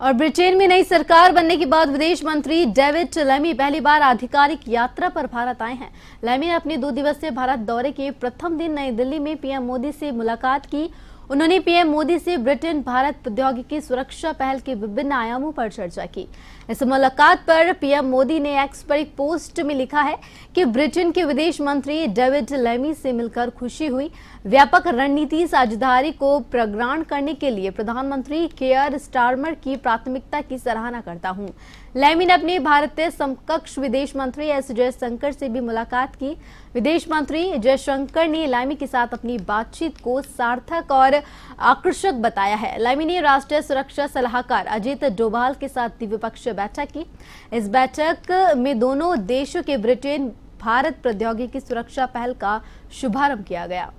और ब्रिटेन में नई सरकार बनने के बाद विदेश मंत्री डेविड लेमी पहली बार आधिकारिक यात्रा पर भारत आए हैं लेमी ने अपने दो दिवसीय भारत दौरे के प्रथम दिन नई दिल्ली में पीएम मोदी से मुलाकात की उन्होंने पीएम मोदी से ब्रिटेन भारत प्रौद्योगिकी सुरक्षा पहल के विभिन्न आयामों पर चर्चा की इस मुलाकात पर पीएम मोदी ने एक्स पर एक पोस्ट में लिखा है कि ब्रिटेन के विदेश मंत्री डेविड लेमी से मिलकर खुशी हुई व्यापक रणनीति साझेदारी को प्रग्राण करने के लिए प्रधानमंत्री केयर स्टार्मर की प्राथमिकता की सराहना करता हूं लेमी ने अपने भारतीय समकक्ष विदेश मंत्री एस जयशंकर से भी मुलाकात की विदेश मंत्री जयशंकर ने लेमी के साथ अपनी बातचीत को सार्थक और आकर्षक बताया है लाइमी राष्ट्रीय सुरक्षा सलाहकार अजीत डोभाल के साथ द्विपक्षीय बैठक की इस बैठक में दोनों देशों के ब्रिटेन भारत प्रौद्योगिकी सुरक्षा पहल का शुभारंभ किया गया